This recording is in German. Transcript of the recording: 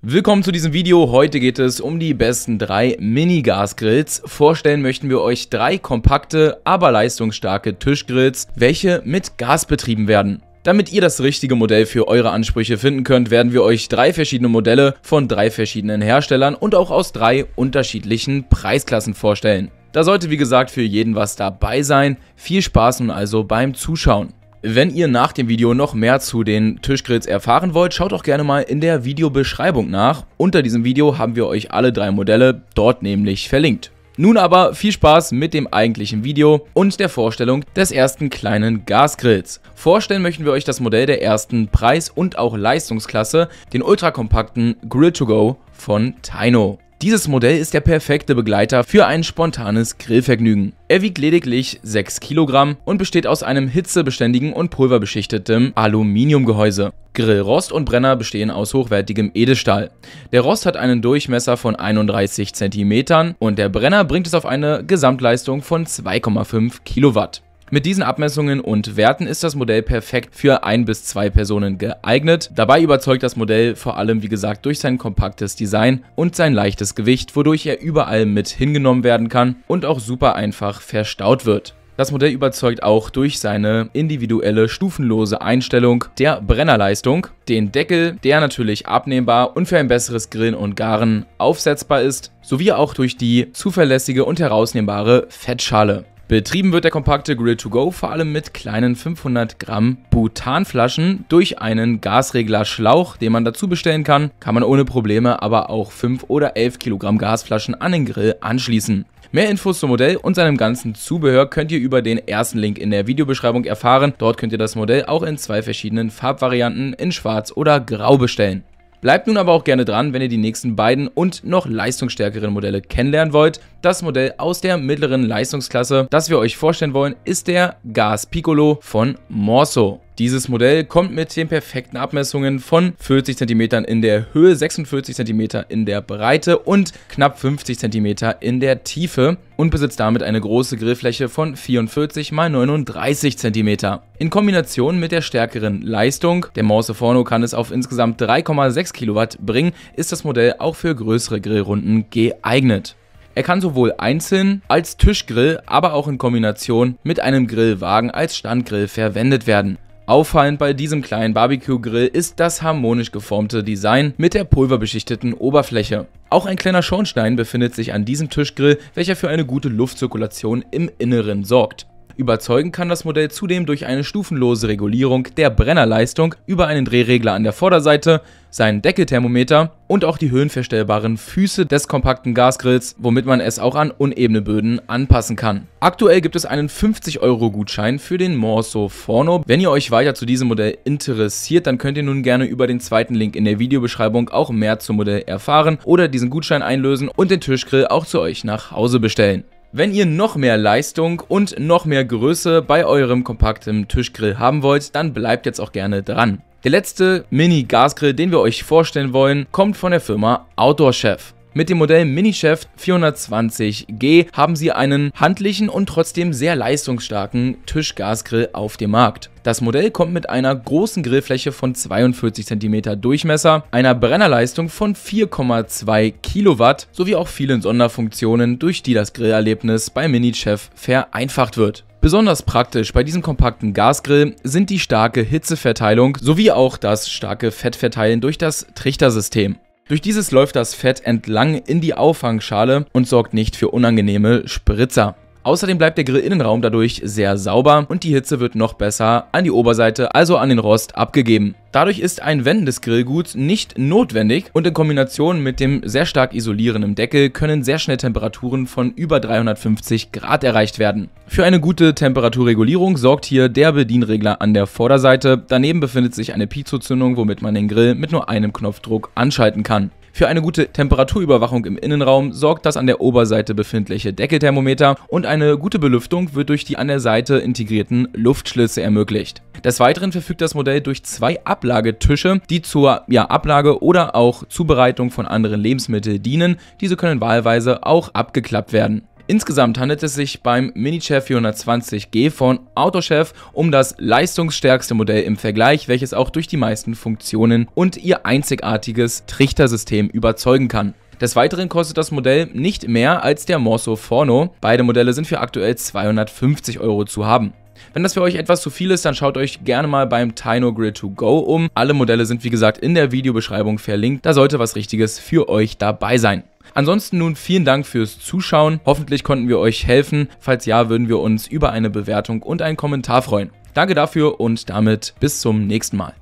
Willkommen zu diesem Video. Heute geht es um die besten drei Mini-Gasgrills. Vorstellen möchten wir euch drei kompakte, aber leistungsstarke Tischgrills, welche mit Gas betrieben werden. Damit ihr das richtige Modell für eure Ansprüche finden könnt, werden wir euch drei verschiedene Modelle von drei verschiedenen Herstellern und auch aus drei unterschiedlichen Preisklassen vorstellen. Da sollte wie gesagt für jeden was dabei sein. Viel Spaß nun also beim Zuschauen. Wenn ihr nach dem Video noch mehr zu den Tischgrills erfahren wollt, schaut auch gerne mal in der Videobeschreibung nach. Unter diesem Video haben wir euch alle drei Modelle dort nämlich verlinkt. Nun aber viel Spaß mit dem eigentlichen Video und der Vorstellung des ersten kleinen Gasgrills. Vorstellen möchten wir euch das Modell der ersten Preis- und auch Leistungsklasse, den ultrakompakten Grill 2 Go von Taino. Dieses Modell ist der perfekte Begleiter für ein spontanes Grillvergnügen. Er wiegt lediglich 6 Kilogramm und besteht aus einem hitzebeständigen und pulverbeschichtetem Aluminiumgehäuse. Grillrost und Brenner bestehen aus hochwertigem Edelstahl. Der Rost hat einen Durchmesser von 31 cm und der Brenner bringt es auf eine Gesamtleistung von 2,5 Kilowatt. Mit diesen Abmessungen und Werten ist das Modell perfekt für ein bis zwei Personen geeignet. Dabei überzeugt das Modell vor allem, wie gesagt, durch sein kompaktes Design und sein leichtes Gewicht, wodurch er überall mit hingenommen werden kann und auch super einfach verstaut wird. Das Modell überzeugt auch durch seine individuelle stufenlose Einstellung der Brennerleistung, den Deckel, der natürlich abnehmbar und für ein besseres Grillen und Garen aufsetzbar ist, sowie auch durch die zuverlässige und herausnehmbare Fettschale. Betrieben wird der kompakte Grill 2 Go vor allem mit kleinen 500 Gramm Butanflaschen durch einen Gasreglerschlauch, den man dazu bestellen kann, kann man ohne Probleme aber auch 5 oder 11 Kilogramm Gasflaschen an den Grill anschließen. Mehr Infos zum Modell und seinem ganzen Zubehör könnt ihr über den ersten Link in der Videobeschreibung erfahren. Dort könnt ihr das Modell auch in zwei verschiedenen Farbvarianten in schwarz oder grau bestellen. Bleibt nun aber auch gerne dran, wenn ihr die nächsten beiden und noch leistungsstärkeren Modelle kennenlernen wollt. Das Modell aus der mittleren Leistungsklasse, das wir euch vorstellen wollen, ist der Gas Piccolo von Morso. Dieses Modell kommt mit den perfekten Abmessungen von 40 cm in der Höhe, 46 cm in der Breite und knapp 50 cm in der Tiefe und besitzt damit eine große Grillfläche von 44 x 39 cm. In Kombination mit der stärkeren Leistung, der Morse Forno kann es auf insgesamt 3,6 kW bringen, ist das Modell auch für größere Grillrunden geeignet. Er kann sowohl einzeln als Tischgrill, aber auch in Kombination mit einem Grillwagen als Standgrill verwendet werden. Auffallend bei diesem kleinen Barbecue-Grill ist das harmonisch geformte Design mit der pulverbeschichteten Oberfläche. Auch ein kleiner Schornstein befindet sich an diesem Tischgrill, welcher für eine gute Luftzirkulation im Inneren sorgt. Überzeugen kann das Modell zudem durch eine stufenlose Regulierung der Brennerleistung über einen Drehregler an der Vorderseite, seinen Deckelthermometer und auch die höhenverstellbaren Füße des kompakten Gasgrills, womit man es auch an unebene Böden anpassen kann. Aktuell gibt es einen 50 Euro Gutschein für den Morso Forno. Wenn ihr euch weiter zu diesem Modell interessiert, dann könnt ihr nun gerne über den zweiten Link in der Videobeschreibung auch mehr zum Modell erfahren oder diesen Gutschein einlösen und den Tischgrill auch zu euch nach Hause bestellen. Wenn ihr noch mehr Leistung und noch mehr Größe bei eurem kompakten Tischgrill haben wollt, dann bleibt jetzt auch gerne dran. Der letzte Mini-Gasgrill, den wir euch vorstellen wollen, kommt von der Firma Outdoor Chef. Mit dem Modell Mini-Chef 420G haben sie einen handlichen und trotzdem sehr leistungsstarken Tischgasgrill auf dem Markt. Das Modell kommt mit einer großen Grillfläche von 42 cm Durchmesser, einer Brennerleistung von 4,2 kW sowie auch vielen Sonderfunktionen, durch die das Grillerlebnis bei Mini-Chef vereinfacht wird. Besonders praktisch bei diesem kompakten Gasgrill sind die starke Hitzeverteilung sowie auch das starke Fettverteilen durch das Trichtersystem. Durch dieses läuft das Fett entlang in die Auffangschale und sorgt nicht für unangenehme Spritzer. Außerdem bleibt der Grillinnenraum dadurch sehr sauber und die Hitze wird noch besser an die Oberseite, also an den Rost, abgegeben. Dadurch ist ein Wenden des Grillguts nicht notwendig und in Kombination mit dem sehr stark isolierenden Deckel können sehr schnell Temperaturen von über 350 Grad erreicht werden. Für eine gute Temperaturregulierung sorgt hier der Bedienregler an der Vorderseite. Daneben befindet sich eine Piezo-Zündung, womit man den Grill mit nur einem Knopfdruck anschalten kann. Für eine gute Temperaturüberwachung im Innenraum sorgt das an der Oberseite befindliche Deckelthermometer und eine gute Belüftung wird durch die an der Seite integrierten Luftschlitze ermöglicht. Des Weiteren verfügt das Modell durch zwei Ablagetische, die zur ja, Ablage oder auch Zubereitung von anderen Lebensmitteln dienen. Diese können wahlweise auch abgeklappt werden. Insgesamt handelt es sich beim Minichef 420G von Autochef um das leistungsstärkste Modell im Vergleich, welches auch durch die meisten Funktionen und ihr einzigartiges Trichtersystem überzeugen kann. Des Weiteren kostet das Modell nicht mehr als der Morso Forno. Beide Modelle sind für aktuell 250 Euro zu haben. Wenn das für euch etwas zu viel ist, dann schaut euch gerne mal beim Tino Grill to Go um. Alle Modelle sind wie gesagt in der Videobeschreibung verlinkt, da sollte was Richtiges für euch dabei sein. Ansonsten nun vielen Dank fürs Zuschauen. Hoffentlich konnten wir euch helfen. Falls ja, würden wir uns über eine Bewertung und einen Kommentar freuen. Danke dafür und damit bis zum nächsten Mal.